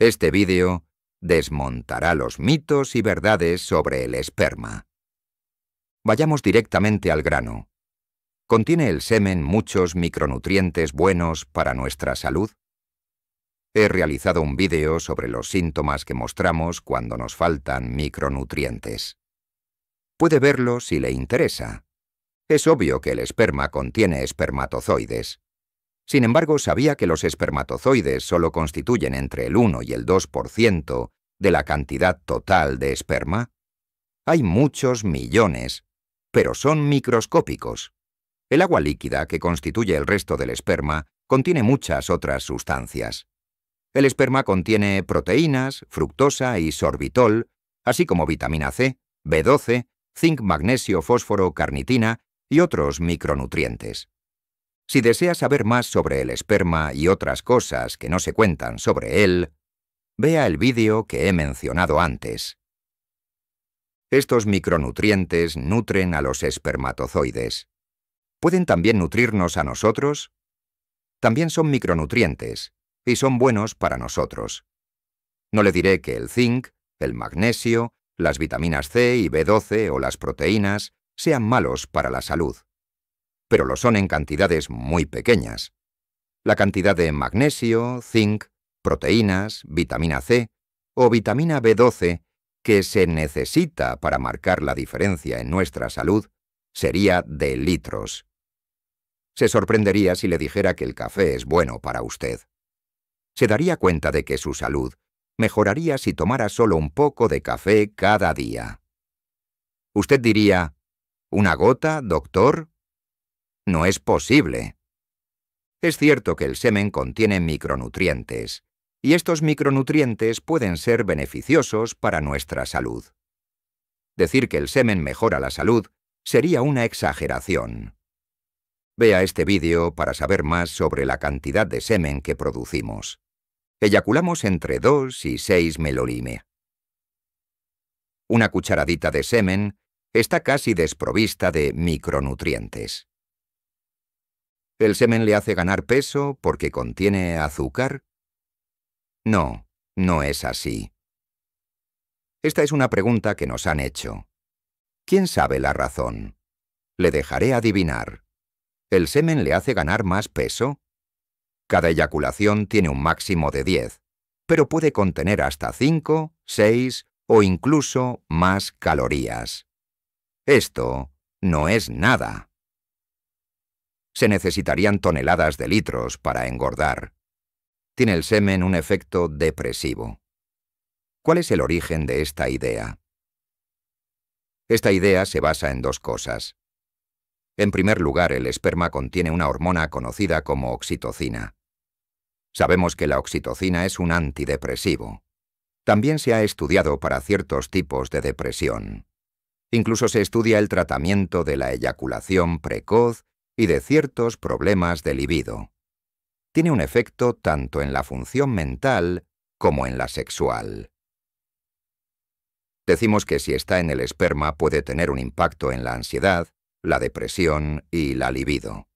Este vídeo desmontará los mitos y verdades sobre el esperma. Vayamos directamente al grano. ¿Contiene el semen muchos micronutrientes buenos para nuestra salud? He realizado un vídeo sobre los síntomas que mostramos cuando nos faltan micronutrientes. Puede verlo si le interesa. Es obvio que el esperma contiene espermatozoides, sin embargo, sabía que los espermatozoides solo constituyen entre el 1 y el 2% de la cantidad total de esperma. Hay muchos millones, pero son microscópicos. El agua líquida, que constituye el resto del esperma, contiene muchas otras sustancias. El esperma contiene proteínas, fructosa y sorbitol, así como vitamina C, B12, zinc, magnesio, fósforo, carnitina y otros micronutrientes. Si desea saber más sobre el esperma y otras cosas que no se cuentan sobre él, vea el vídeo que he mencionado antes. Estos micronutrientes nutren a los espermatozoides. ¿Pueden también nutrirnos a nosotros? También son micronutrientes y son buenos para nosotros. No le diré que el zinc, el magnesio, las vitaminas C y B12 o las proteínas sean malos para la salud pero lo son en cantidades muy pequeñas. La cantidad de magnesio, zinc, proteínas, vitamina C o vitamina B12 que se necesita para marcar la diferencia en nuestra salud sería de litros. Se sorprendería si le dijera que el café es bueno para usted. Se daría cuenta de que su salud mejoraría si tomara solo un poco de café cada día. Usted diría, ¿una gota, doctor? No es posible. Es cierto que el semen contiene micronutrientes, y estos micronutrientes pueden ser beneficiosos para nuestra salud. Decir que el semen mejora la salud sería una exageración. Vea este vídeo para saber más sobre la cantidad de semen que producimos. Eyaculamos entre 2 y 6 melolime. Una cucharadita de semen está casi desprovista de micronutrientes. ¿El semen le hace ganar peso porque contiene azúcar? No, no es así. Esta es una pregunta que nos han hecho. ¿Quién sabe la razón? Le dejaré adivinar. ¿El semen le hace ganar más peso? Cada eyaculación tiene un máximo de 10, pero puede contener hasta 5, 6 o incluso más calorías. Esto no es nada se necesitarían toneladas de litros para engordar. Tiene el semen un efecto depresivo. ¿Cuál es el origen de esta idea? Esta idea se basa en dos cosas. En primer lugar, el esperma contiene una hormona conocida como oxitocina. Sabemos que la oxitocina es un antidepresivo. También se ha estudiado para ciertos tipos de depresión. Incluso se estudia el tratamiento de la eyaculación precoz y de ciertos problemas de libido. Tiene un efecto tanto en la función mental como en la sexual. Decimos que si está en el esperma puede tener un impacto en la ansiedad, la depresión y la libido.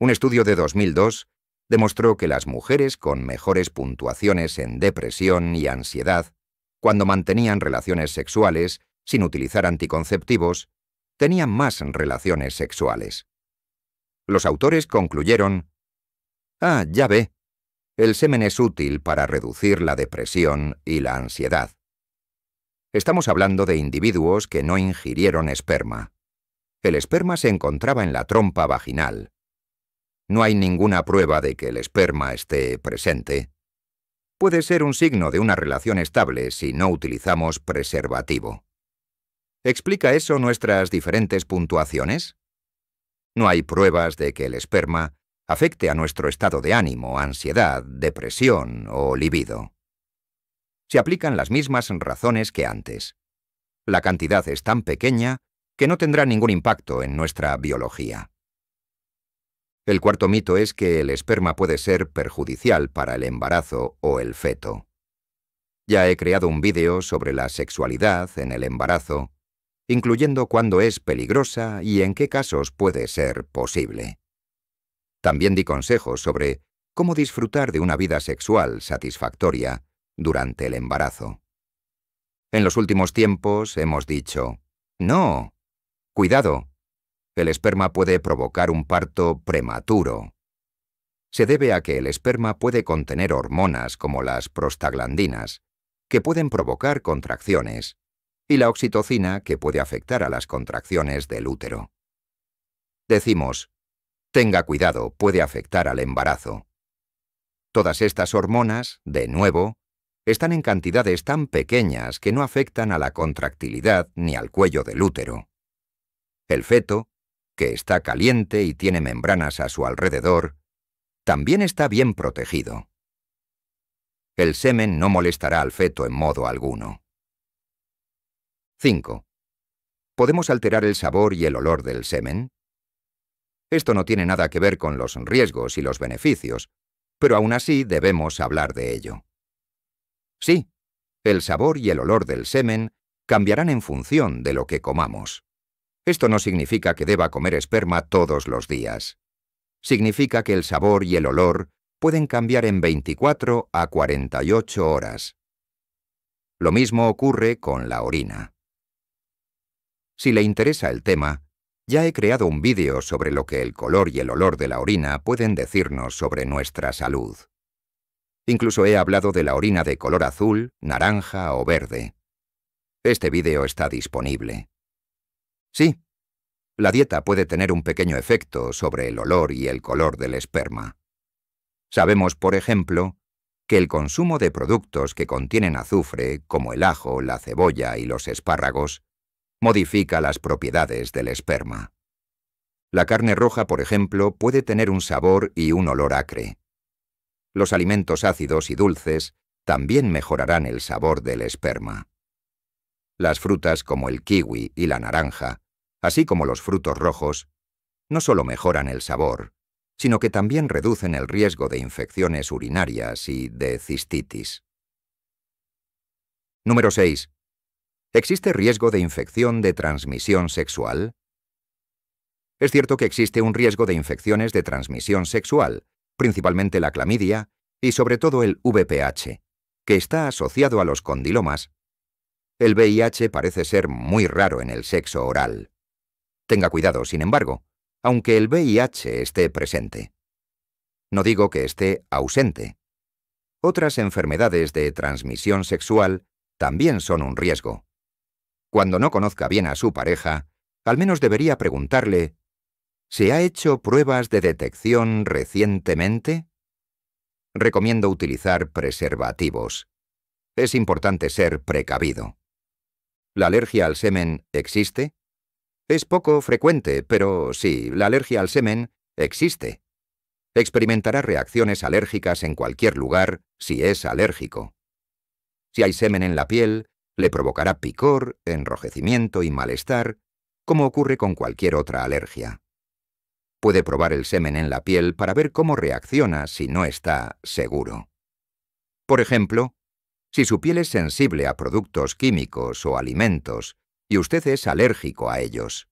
Un estudio de 2002 demostró que las mujeres con mejores puntuaciones en depresión y ansiedad, cuando mantenían relaciones sexuales sin utilizar anticonceptivos, tenían más relaciones sexuales. Los autores concluyeron, Ah, ya ve, el semen es útil para reducir la depresión y la ansiedad. Estamos hablando de individuos que no ingirieron esperma. El esperma se encontraba en la trompa vaginal. No hay ninguna prueba de que el esperma esté presente. Puede ser un signo de una relación estable si no utilizamos preservativo. ¿Explica eso nuestras diferentes puntuaciones? No hay pruebas de que el esperma afecte a nuestro estado de ánimo, ansiedad, depresión o libido. Se aplican las mismas razones que antes. La cantidad es tan pequeña que no tendrá ningún impacto en nuestra biología. El cuarto mito es que el esperma puede ser perjudicial para el embarazo o el feto. Ya he creado un vídeo sobre la sexualidad en el embarazo incluyendo cuándo es peligrosa y en qué casos puede ser posible. También di consejos sobre cómo disfrutar de una vida sexual satisfactoria durante el embarazo. En los últimos tiempos hemos dicho, no, cuidado, el esperma puede provocar un parto prematuro. Se debe a que el esperma puede contener hormonas como las prostaglandinas, que pueden provocar contracciones, y la oxitocina que puede afectar a las contracciones del útero. Decimos, tenga cuidado, puede afectar al embarazo. Todas estas hormonas, de nuevo, están en cantidades tan pequeñas que no afectan a la contractilidad ni al cuello del útero. El feto, que está caliente y tiene membranas a su alrededor, también está bien protegido. El semen no molestará al feto en modo alguno. 5. ¿Podemos alterar el sabor y el olor del semen? Esto no tiene nada que ver con los riesgos y los beneficios, pero aún así debemos hablar de ello. Sí, el sabor y el olor del semen cambiarán en función de lo que comamos. Esto no significa que deba comer esperma todos los días. Significa que el sabor y el olor pueden cambiar en 24 a 48 horas. Lo mismo ocurre con la orina. Si le interesa el tema, ya he creado un vídeo sobre lo que el color y el olor de la orina pueden decirnos sobre nuestra salud. Incluso he hablado de la orina de color azul, naranja o verde. Este vídeo está disponible. Sí, la dieta puede tener un pequeño efecto sobre el olor y el color del esperma. Sabemos, por ejemplo, que el consumo de productos que contienen azufre, como el ajo, la cebolla y los espárragos, modifica las propiedades del esperma. La carne roja, por ejemplo, puede tener un sabor y un olor acre. Los alimentos ácidos y dulces también mejorarán el sabor del esperma. Las frutas como el kiwi y la naranja, así como los frutos rojos, no solo mejoran el sabor, sino que también reducen el riesgo de infecciones urinarias y de cistitis. Número 6. ¿Existe riesgo de infección de transmisión sexual? Es cierto que existe un riesgo de infecciones de transmisión sexual, principalmente la clamidia y sobre todo el VPH, que está asociado a los condilomas. El VIH parece ser muy raro en el sexo oral. Tenga cuidado, sin embargo, aunque el VIH esté presente. No digo que esté ausente. Otras enfermedades de transmisión sexual también son un riesgo cuando no conozca bien a su pareja, al menos debería preguntarle, ¿se ha hecho pruebas de detección recientemente? Recomiendo utilizar preservativos. Es importante ser precavido. ¿La alergia al semen existe? Es poco frecuente, pero sí, la alergia al semen existe. Experimentará reacciones alérgicas en cualquier lugar si es alérgico. Si hay semen en la piel, le provocará picor, enrojecimiento y malestar, como ocurre con cualquier otra alergia. Puede probar el semen en la piel para ver cómo reacciona si no está seguro. Por ejemplo, si su piel es sensible a productos químicos o alimentos y usted es alérgico a ellos.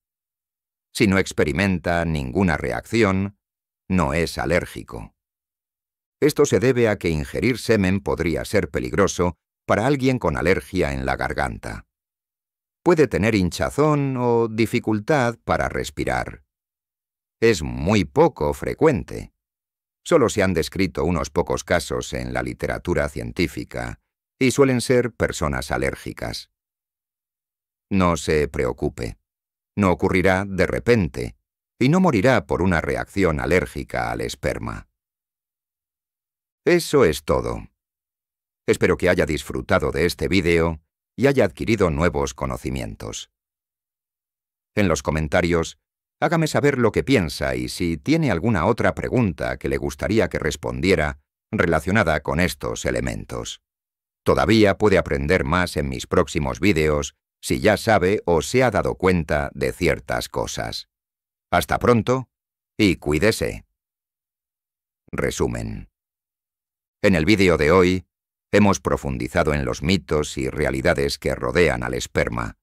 Si no experimenta ninguna reacción, no es alérgico. Esto se debe a que ingerir semen podría ser peligroso para alguien con alergia en la garganta. Puede tener hinchazón o dificultad para respirar. Es muy poco frecuente. Solo se han descrito unos pocos casos en la literatura científica y suelen ser personas alérgicas. No se preocupe. No ocurrirá de repente y no morirá por una reacción alérgica al esperma. Eso es todo. Espero que haya disfrutado de este vídeo y haya adquirido nuevos conocimientos. En los comentarios, hágame saber lo que piensa y si tiene alguna otra pregunta que le gustaría que respondiera relacionada con estos elementos. Todavía puede aprender más en mis próximos vídeos si ya sabe o se ha dado cuenta de ciertas cosas. Hasta pronto y cuídese. Resumen. En el vídeo de hoy, hemos profundizado en los mitos y realidades que rodean al esperma,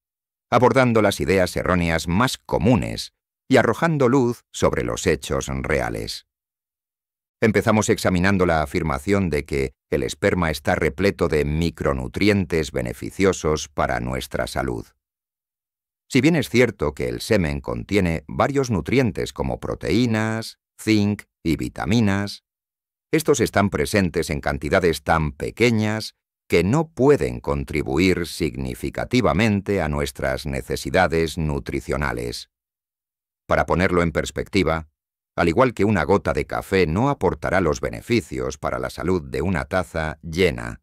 abordando las ideas erróneas más comunes y arrojando luz sobre los hechos reales. Empezamos examinando la afirmación de que el esperma está repleto de micronutrientes beneficiosos para nuestra salud. Si bien es cierto que el semen contiene varios nutrientes como proteínas, zinc y vitaminas, estos están presentes en cantidades tan pequeñas que no pueden contribuir significativamente a nuestras necesidades nutricionales. Para ponerlo en perspectiva, al igual que una gota de café no aportará los beneficios para la salud de una taza llena,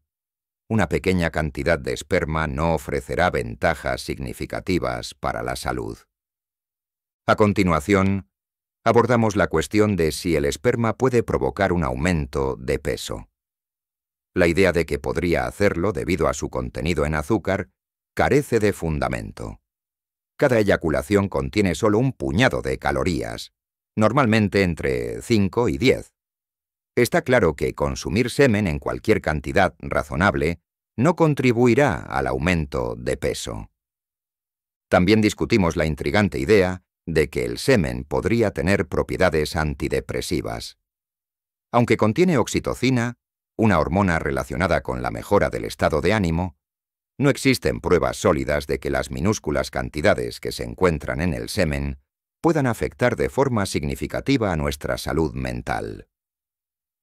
una pequeña cantidad de esperma no ofrecerá ventajas significativas para la salud. A continuación, abordamos la cuestión de si el esperma puede provocar un aumento de peso. La idea de que podría hacerlo debido a su contenido en azúcar carece de fundamento. Cada eyaculación contiene solo un puñado de calorías, normalmente entre 5 y 10. Está claro que consumir semen en cualquier cantidad razonable no contribuirá al aumento de peso. También discutimos la intrigante idea de que el semen podría tener propiedades antidepresivas. Aunque contiene oxitocina, una hormona relacionada con la mejora del estado de ánimo, no existen pruebas sólidas de que las minúsculas cantidades que se encuentran en el semen puedan afectar de forma significativa a nuestra salud mental.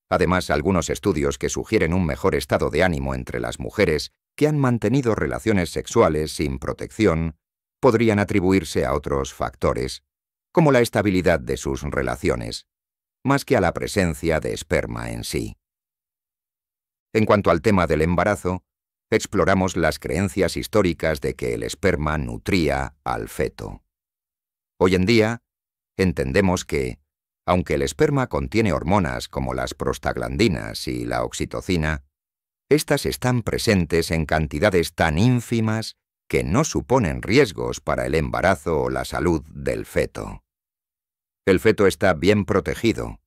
Además, algunos estudios que sugieren un mejor estado de ánimo entre las mujeres que han mantenido relaciones sexuales sin protección podrían atribuirse a otros factores, como la estabilidad de sus relaciones, más que a la presencia de esperma en sí. En cuanto al tema del embarazo, exploramos las creencias históricas de que el esperma nutría al feto. Hoy en día, entendemos que, aunque el esperma contiene hormonas como las prostaglandinas y la oxitocina, estas están presentes en cantidades tan ínfimas que no suponen riesgos para el embarazo o la salud del feto. El feto está bien protegido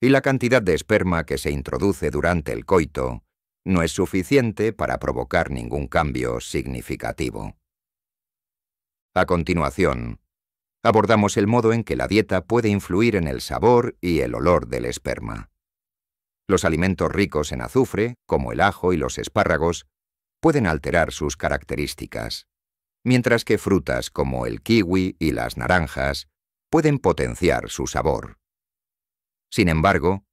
y la cantidad de esperma que se introduce durante el coito no es suficiente para provocar ningún cambio significativo. A continuación, abordamos el modo en que la dieta puede influir en el sabor y el olor del esperma. Los alimentos ricos en azufre, como el ajo y los espárragos, pueden alterar sus características, mientras que frutas como el kiwi y las naranjas pueden potenciar su sabor. Sin embargo,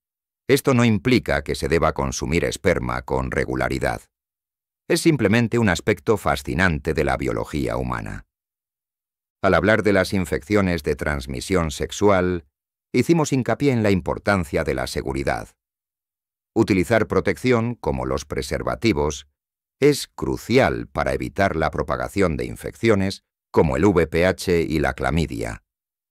esto no implica que se deba consumir esperma con regularidad. Es simplemente un aspecto fascinante de la biología humana. Al hablar de las infecciones de transmisión sexual, hicimos hincapié en la importancia de la seguridad. Utilizar protección, como los preservativos, es crucial para evitar la propagación de infecciones como el VPH y la clamidia,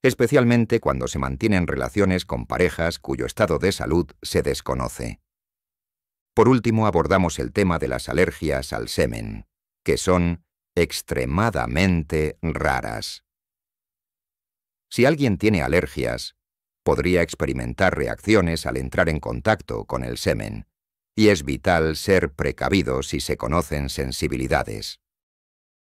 especialmente cuando se mantienen relaciones con parejas cuyo estado de salud se desconoce. Por último, abordamos el tema de las alergias al semen, que son extremadamente raras. Si alguien tiene alergias, podría experimentar reacciones al entrar en contacto con el semen, y es vital ser precavido si se conocen sensibilidades.